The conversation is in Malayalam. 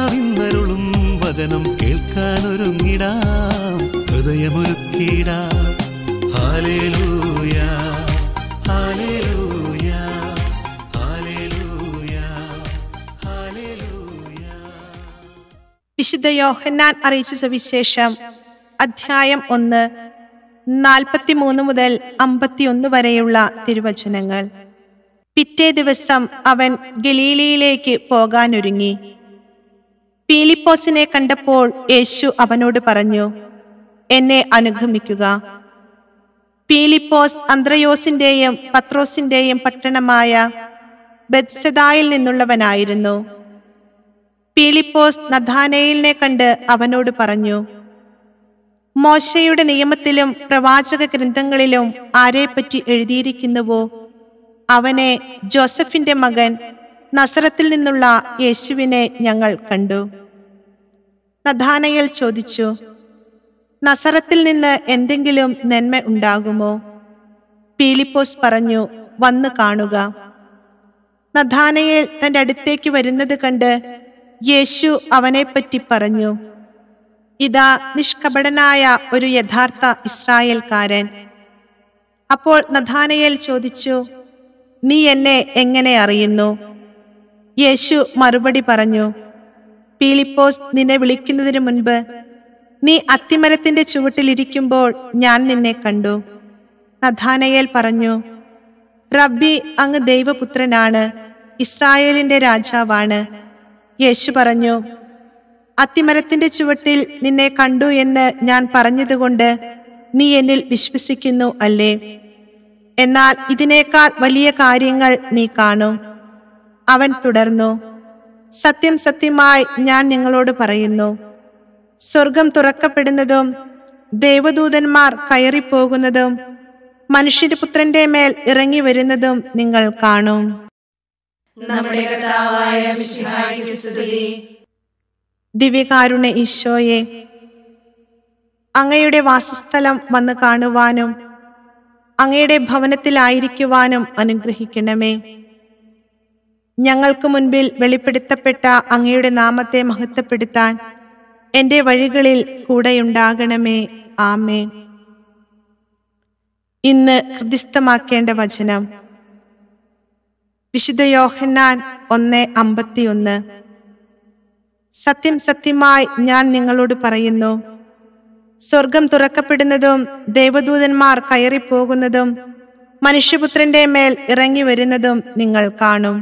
കർത്താവിന്നരുളും വചനം കേൾക്കാനൊരുങ്ങിടാം ഹൃദയമൊരുക്കിടാം ഹാലേലൂയ വിശുദ്ധ യോഹന്നാൻ അറിയിച്ച സവിശേഷം അധ്യായം ഒന്ന് നാൽപ്പത്തിമൂന്ന് മുതൽ അമ്പത്തിയൊന്ന് വരെയുള്ള തിരുവചനങ്ങൾ പിറ്റേ ദിവസം അവൻ ഗലീലയിലേക്ക് പോകാനൊരുങ്ങി പീലിപ്പോസിനെ കണ്ടപ്പോൾ യേശു അവനോട് പറഞ്ഞു എന്നെ അനുഗമിക്കുക പീലിപ്പോസ് അന്ത്രയോസിന്റെയും പത്രോസിന്റെയും പട്ടണമായ ബെത്സദായിൽ നിന്നുള്ളവനായിരുന്നു പീലിപ്പോസ് നഥാനയിലിനെ കണ്ട് അവനോട് പറഞ്ഞു മോശയുടെ നിയമത്തിലും പ്രവാചക ഗ്രന്ഥങ്ങളിലും ആരെപ്പറ്റി എഴുതിയിരിക്കുന്നുവോ അവനെ ജോസഫിന്റെ മകൻ നസറത്തിൽ നിന്നുള്ള യേശുവിനെ ഞങ്ങൾ കണ്ടു നഥാനയൽ ചോദിച്ചു നസറത്തിൽ നിന്ന് എന്തെങ്കിലും നന്മ ഉണ്ടാകുമോ പീലിപ്പോസ് പറഞ്ഞു വന്നു കാണുക നഥാനയേൽ തന്റെ അടുത്തേക്ക് വരുന്നത് കണ്ട് യേശു അവനെപ്പറ്റി പറഞ്ഞു ഇതാ നിഷ്കപടനായ ഒരു യഥാർത്ഥ ഇസ്രായേൽക്കാരൻ അപ്പോൾ നഥാനയേൽ ചോദിച്ചു നീ എന്നെ എങ്ങനെ അറിയുന്നു യേശു മറുപടി പറഞ്ഞു പീലിപ്പോസ് നിന്നെ വിളിക്കുന്നതിന് മുൻപ് നീ അത്തിമരത്തിന്റെ ചുവട്ടിലിരിക്കുമ്പോൾ ഞാൻ നിന്നെ കണ്ടു നഥാനയേൽ പറഞ്ഞു റബ്ബി അങ്ങ് ദൈവപുത്രനാണ് ഇസ്രായേലിന്റെ രാജാവാണ് യേശു പറഞ്ഞു അത്തിമരത്തിന്റെ ചുവട്ടിൽ നിന്നെ കണ്ടു എന്ന് ഞാൻ പറഞ്ഞതുകൊണ്ട് നീ എന്നിൽ വിശ്വസിക്കുന്നു അല്ലേ എന്നാൽ ഇതിനേക്കാൾ വലിയ കാര്യങ്ങൾ നീ കാണും അവൻ തുടർന്നു സത്യം സത്യമായി ഞാൻ നിങ്ങളോട് പറയുന്നു സ്വർഗം തുറക്കപ്പെടുന്നതും ദേവദൂതന്മാർ കയറിപ്പോകുന്നതും മനുഷ്യപുത്രന്റെ മേൽ ഇറങ്ങി വരുന്നതും നിങ്ങൾ കാണും നമ്മുടെ ദിവ്യകാരുണ ഈശോയെ അങ്ങയുടെ വാസസ്ഥലം വന്ന് കാണുവാനും അങ്ങയുടെ ഭവനത്തിലായിരിക്കുവാനും അനുഗ്രഹിക്കണമേ ഞങ്ങൾക്ക് മുൻപിൽ വെളിപ്പെടുത്തപ്പെട്ട അങ്ങയുടെ നാമത്തെ മഹത്വപ്പെടുത്താൻ എൻ്റെ വഴികളിൽ കൂടെയുണ്ടാകണമേ ആമേ ഇന്ന് ഹൃദ്യസ്ഥമാക്കേണ്ട വചനം വിശുദ്ധ യോഹന്നാൻ ഒന്ന് അമ്പത്തിയൊന്ന് സത്യം സത്യമായി ഞാൻ നിങ്ങളോട് പറയുന്നു സ്വർഗം തുറക്കപ്പെടുന്നതും ദേവദൂതന്മാർ കയറിപ്പോകുന്നതും മനുഷ്യപുത്രന്റെ മേൽ ഇറങ്ങി വരുന്നതും നിങ്ങൾ കാണും